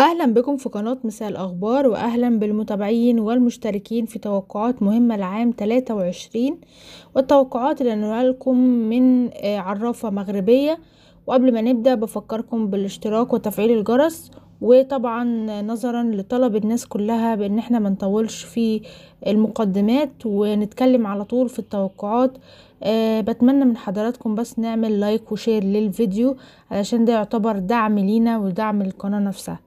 أهلا بكم في قناة مساء الأخبار وأهلا بالمتابعين والمشتركين في توقعات مهمة لعام 23 والتوقعات اللي نقولها لكم من آه، عرافة مغربية وقبل ما نبدأ بفكركم بالاشتراك وتفعيل الجرس وطبعا نظرا لطلب الناس كلها بان احنا ما نطولش في المقدمات ونتكلم على طول في التوقعات أه بتمنى من حضراتكم بس نعمل لايك وشير للفيديو علشان ده يعتبر دعم لينا ودعم القناة نفسها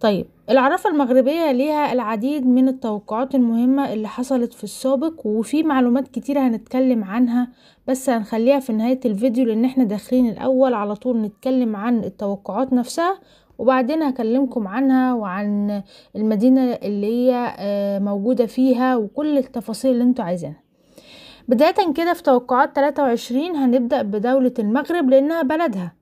طيب العرافة المغربية ليها العديد من التوقعات المهمة اللي حصلت في السابق وفي معلومات كتيرة هنتكلم عنها بس هنخليها في نهاية الفيديو لان احنا داخلين الاول على طول نتكلم عن التوقعات نفسها وبعدين هكلمكم عنها وعن المدينة اللي هي آه، موجودة فيها وكل التفاصيل اللي انتوا عايزينها بداية كده في توقعات 23 هنبدأ بدولة المغرب لأنها بلدها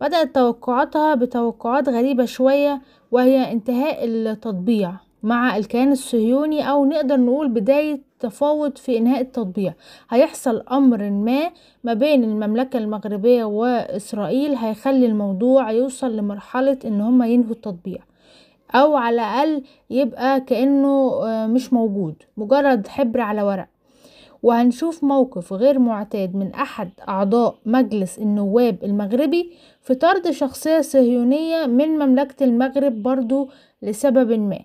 بدأت توقعاتها بتوقعات غريبة شوية وهي انتهاء التطبيع مع الكيان الصهيوني أو نقدر نقول بداية تفاوض في إنهاء التطبيع هيحصل أمر ما ما بين المملكة المغربية وإسرائيل هيخلي الموضوع يوصل لمرحلة إن هما ينهوا التطبيع أو على الأقل يبقى كأنه آه، مش موجود مجرد حبر على ورق وهنشوف موقف غير معتاد من أحد أعضاء مجلس النواب المغربي في طرد شخصية صهيونية من مملكة المغرب برضو لسبب ما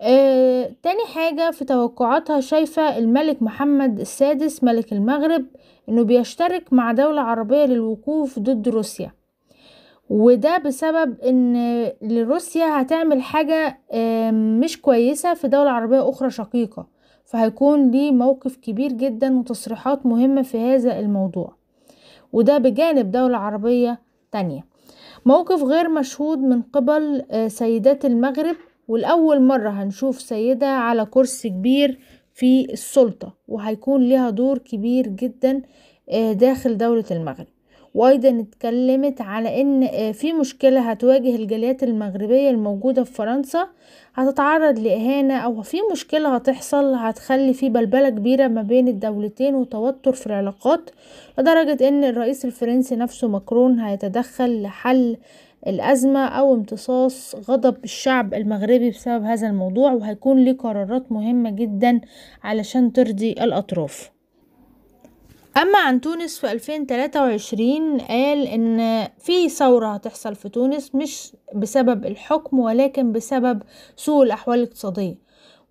آه، تاني حاجة في توقعاتها شايفة الملك محمد السادس ملك المغرب انه بيشترك مع دولة عربية للوقوف ضد روسيا وده بسبب ان لروسيا هتعمل حاجة آه مش كويسة في دولة عربية اخرى شقيقة فهيكون ليه موقف كبير جدا وتصريحات مهمة في هذا الموضوع وده بجانب دولة عربية تانية موقف غير مشهود من قبل آه، سيدات المغرب والأول مرة هنشوف سيدة على كرسي كبير في السلطة وهيكون لها دور كبير جدا آه، داخل دولة المغرب وايضا اتكلمت على ان آه، في مشكلة هتواجه الجاليات المغربية الموجودة في فرنسا هتتعرض لإهانة او في مشكلة هتحصل هتخلي في بلبلة كبيرة ما بين الدولتين وتوتر في العلاقات لدرجة ان الرئيس الفرنسي نفسه ماكرون هيتدخل لحل الأزمة أو امتصاص غضب الشعب المغربي بسبب هذا الموضوع وهيكون ليه قرارات مهمة جدا علشان ترضي الأطراف أما عن تونس في 2023 قال إن في ثورة هتحصل في تونس مش بسبب الحكم ولكن بسبب سوء الأحوال الاقتصادية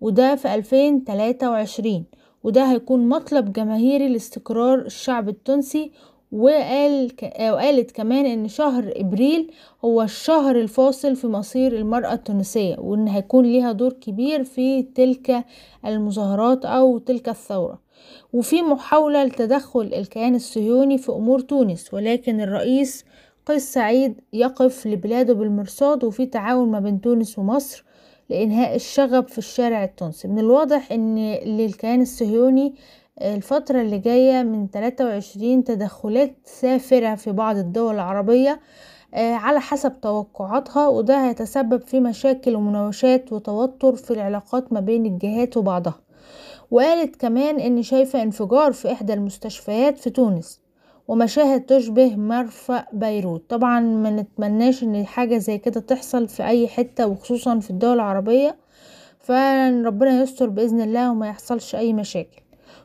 وده في 2023 وده هيكون مطلب جماهيري لاستقرار الشعب التونسي وقال ك... وقالت كمان ان شهر ابريل هو الشهر الفاصل في مصير المرأة التونسية وان هيكون ليها دور كبير في تلك المظاهرات او تلك الثورة وفي محاولة لتدخل الكيان الصهيوني في أمور تونس ولكن الرئيس قيس سعيد يقف لبلاده بالمرصاد وفي تعاون ما بين تونس ومصر لإنهاء الشغب في الشارع التونسي من الواضح أن للكيان الصهيوني الفترة اللي جاية من 23 تدخلات سافرة في بعض الدول العربية آه، على حسب توقعاتها وده هيتسبب في مشاكل ومناوشات وتوتر في العلاقات ما بين الجهات وبعضها وقالت كمان إن شايفة انفجار في إحدى المستشفيات في تونس ومشاهد تشبه مرفأ بيروت طبعا ما نتمناش ان حاجة زي كده تحصل في اي حتة وخصوصا في الدول العربية فربنا يستر بإذن الله وما يحصلش اي مشاكل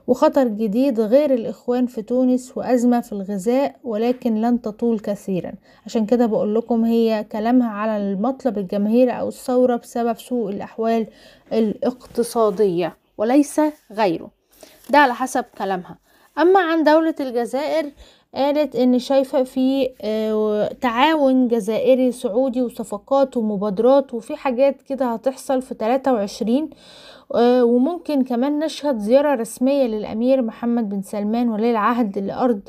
وخطر جديد غير الإخوان في تونس وأزمة في الغذاء ولكن لن تطول كثيرا عشان كده بقول لكم هي كلامها على المطلب الجماهيري أو الثورة بسبب سوء الأحوال الاقتصادية وليس غيره ده على حسب كلامها أما عن دولة الجزائر قالت ان شايفة في آه، تعاون جزائري سعودي وصفقات ومبادرات وفي حاجات كده هتحصل في 23 آه، وممكن كمان نشهد زيارة رسمية للأمير محمد بن سلمان ولي العهد لأرض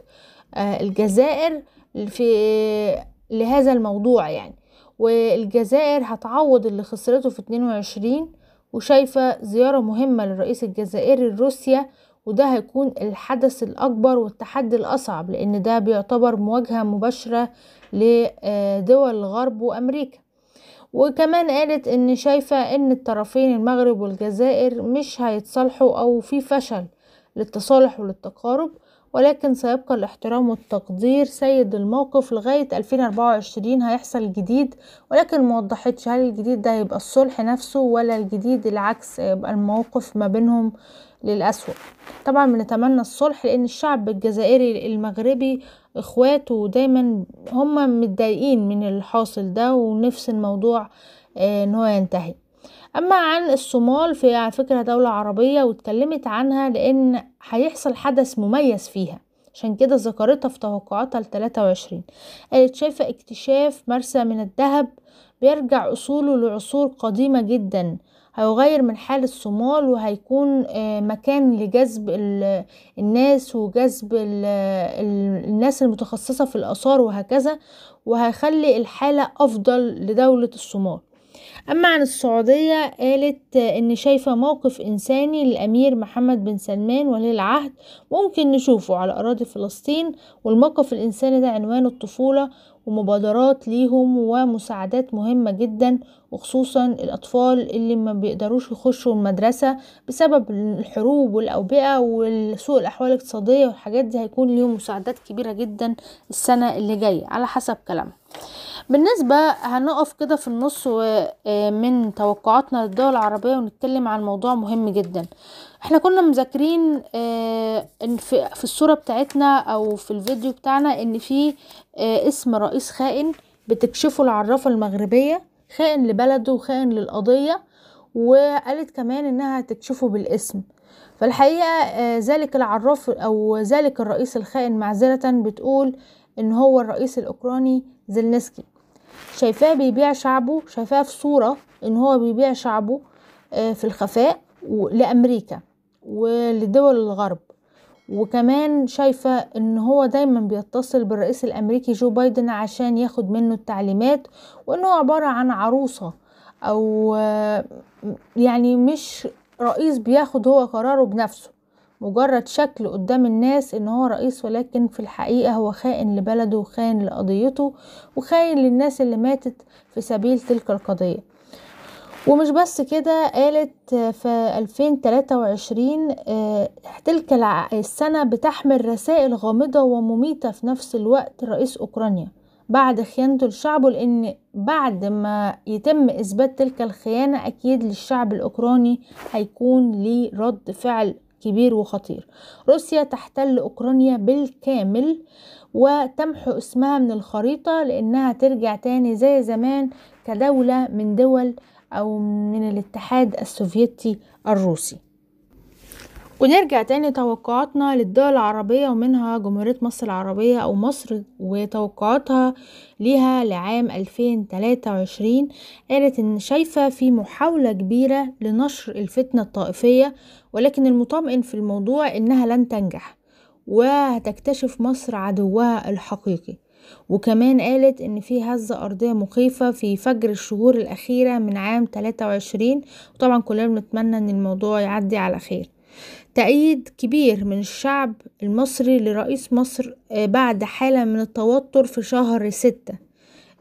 آه، الجزائر في لهذا الموضوع يعني والجزائر هتعوض اللي خسرته في 22 وشايفة زيارة مهمة للرئيس الجزائري لروسيا وده هيكون الحدث الأكبر والتحدي الأصعب لأن ده بيعتبر مواجهة مباشرة لدول الغرب وأمريكا وكمان قالت إن شايفة إن الطرفين المغرب والجزائر مش هيتصالحوا أو في فشل للتصالح وللتقارب ولكن سيبقى الاحترام والتقدير سيد الموقف لغاية 2024 هيحصل جديد ولكن موضحتش هل الجديد ده هيبقى الصلح نفسه ولا الجديد العكس يبقى الموقف ما بينهم للأسوأ طبعا بنتمنى الصلح لأن الشعب الجزائري المغربي إخواته دايما هم متضايقين من الحاصل ده ونفس الموضوع آه، ان هو ينتهي اما عن الصومال في فكرة دولة عربية واتكلمت عنها لان هيحصل حدث مميز فيها عشان كده ذكرتها في توقعاتها لتلاتة وعشرين قالت شايفة اكتشاف مرسى من الذهب بيرجع أصوله لعصور قديمة جدا هيغير من حال الصومال وهيكون آه، مكان لجذب الناس وجذب الناس المتخصصة في الآثار وهكذا وهيخلي الحالة أفضل لدولة الصومال أما عن السعودية قالت إن شايفة موقف إنساني للأمير محمد بن سلمان ولي العهد ممكن نشوفه على أراضي فلسطين والموقف الإنساني ده عنوان الطفولة ومبادرات ليهم ومساعدات مهمة جدا وخصوصا الأطفال اللي ما بيقدروش يخشوا المدرسة بسبب الحروب والأوبئة وسوء الأحوال الاقتصادية والحاجات دي هيكون ليهم مساعدات كبيرة جدا السنة اللي جاية على حسب كلامها بالنسبة هنقف كده في النص آه، من توقعاتنا للدول العربية ونتكلم عن موضوع مهم جدا احنا كنا مذاكرين آه، في الصورة بتاعتنا او في الفيديو بتاعنا ان في آه، اسم رئيس خائن بتكشفه العرافة المغربية خائن لبلده وخائن للقضية وقالت كمان انها هتكشفه بالاسم فالحقيقة ذلك العراف او ذلك الرئيس الخائن معذرة بتقول ان هو الرئيس الاوكراني زيلنسكي شايفاه بيبيع شعبه شايفاه في صورة ان هو بيبيع شعبه آه، في الخفاء لامريكا ولدول الغرب وكمان شايفة ان هو دايما بيتصل بالرئيس الامريكي جو بايدن عشان ياخد منه التعليمات وانه عبارة عن عروسة او آه، يعني مش رئيس بياخد هو قراره بنفسه مجرد شكل قدام الناس ان هو رئيس ولكن في الحقيقة هو خائن لبلده وخائن لقضيته وخائن للناس اللي ماتت في سبيل تلك القضية ومش بس كده قالت في 2023 آه، تلك السنة بتحمل رسائل غامضة ومميتة في نفس الوقت رئيس أوكرانيا بعد خيانته لشعبه لأن بعد ما يتم إثبات تلك الخيانة أكيد للشعب الأوكراني هيكون ليه رد فعل كبير وخطير روسيا تحتل أوكرانيا بالكامل وتمحو اسمها من الخريطة لأنها ترجع تاني زي زمان كدولة من دول أو من الاتحاد السوفيتي الروسي ونرجع تاني توقعاتنا للدول العربية ومنها جمهورية مصر العربية أو مصر وتوقعاتها ليها لعام 2023 قالت إن شايفة في محاولة كبيرة لنشر الفتنة الطائفية ولكن المطمئن في الموضوع إنها لن تنجح وهتكتشف مصر عدوها الحقيقي وكمان قالت ان في هزة ارضية مخيفة في فجر الشهور الاخيرة من عام 23 وطبعا كلنا بنتمنى ان الموضوع يعدي على خير تأييد كبير من الشعب المصري لرئيس مصر آه، بعد حالة من التوتر في شهر ستة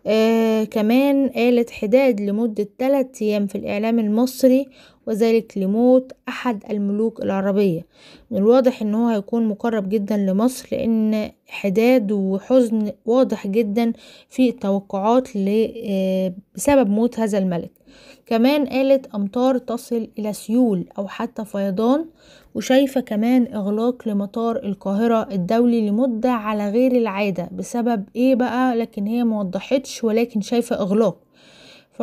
آه، كمان قالت حداد لمدة ثلاثة أيام في الإعلام المصري وذلك لموت أحد الملوك العربية من الواضح أنه هيكون مقرب جدا لمصر لأن حداد وحزن واضح جدا في التوقعات آه، بسبب موت هذا الملك كمان قالت أمطار تصل إلى سيول أو حتى فيضان وشايفة كمان إغلاق لمطار القاهرة الدولي لمدة على غير العادة بسبب إيه بقى لكن هي موضحتش ولكن شايفة إغلاق ف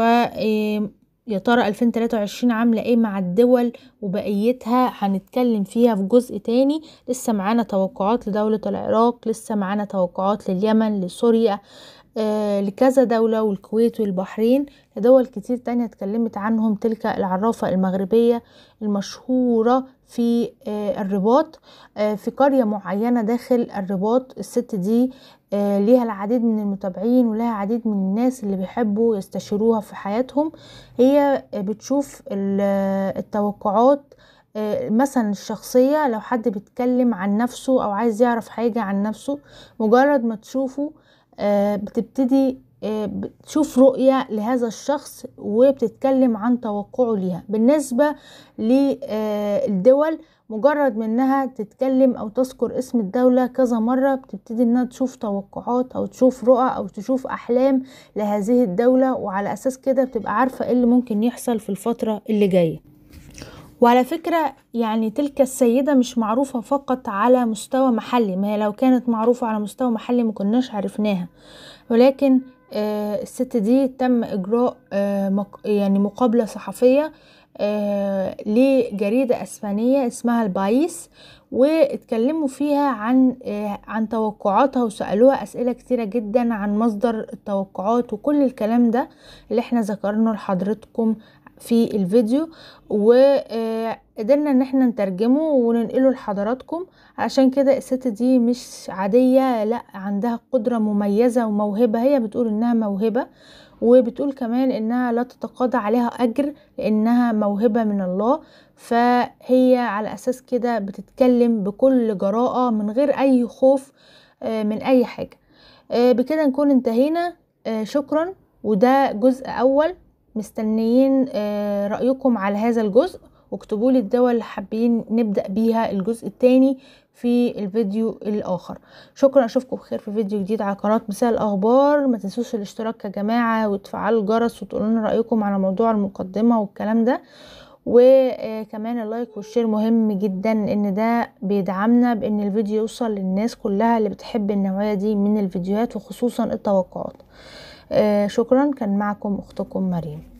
يا ترى 2023 عاملة ايه مع الدول وبقيتها هنتكلم فيها في جزء تاني لسه معانا توقعات لدولة العراق لسه معانا توقعات لليمن لسوريا آه، لكذا دولة والكويت والبحرين لدول كتير تانية اتكلمت عنهم تلك العرافة المغربية المشهورة في آه، الرباط آه، في قرية معينة داخل الرباط الست دي ليها العديد من المتابعين ولها عديد من الناس اللي بيحبوا يستشيروها في حياتهم هي بتشوف التوقعات مثلا الشخصية لو حد بيتكلم عن نفسه أو عايز يعرف حاجة عن نفسه مجرد ما تشوفه آه، بتبتدي آه، تشوف رؤية لهذا الشخص وبتتكلم عن توقعه ليها بالنسبة للدول آه، مجرد منها انها تتكلم او تذكر اسم الدولة كذا مرة بتبتدي انها تشوف توقعات او تشوف رؤى او تشوف احلام لهذه الدولة وعلى اساس كده بتبقى عارفة ايه اللي ممكن يحصل في الفترة اللي جاية وعلى فكرة يعني تلك السيدة مش معروفة فقط على مستوى محلي ما هي لو كانت معروفة على مستوى محلي ما كناش عرفناها ولكن آه الست دي تم إجراء آه مق يعني مقابلة صحفية آه لجريدة أسبانية اسمها البايس واتكلموا فيها عن آه، عن توقعاتها وسألوها أسئلة كتيرة جدا عن مصدر التوقعات وكل الكلام ده اللي احنا ذكرناه لحضرتكم في الفيديو وقدرنا ان احنا نترجمه وننقله لحضراتكم عشان كده الست دي مش عادية لا عندها قدرة مميزة وموهبة هي بتقول انها موهبة وبتقول كمان انها لا تتقاضى عليها اجر لانها موهبة من الله فهي على اساس كده بتتكلم بكل جراءة من غير اي خوف آه، من اي حاجة آه، بكده نكون انتهينا آه، شكرا وده جزء اول مستنيين آه، رأيكم على هذا الجزء واكتبوا لي الدول اللي حابين نبدأ بيها الجزء الثاني في الفيديو الآخر شكرا أشوفكم بخير في فيديو جديد على قناة مساء الأخبار ما تنسوش الاشتراك يا جماعة وتفعلوا الجرس وتقولوا لنا رأيكم على موضوع المقدمة والكلام ده وكمان اللايك والشير مهم جدا ان ده بيدعمنا بان الفيديو يوصل للناس كلها اللي بتحب النوعية دي من الفيديوهات وخصوصا التوقعات آه، شكرا كان معكم أختكم مريم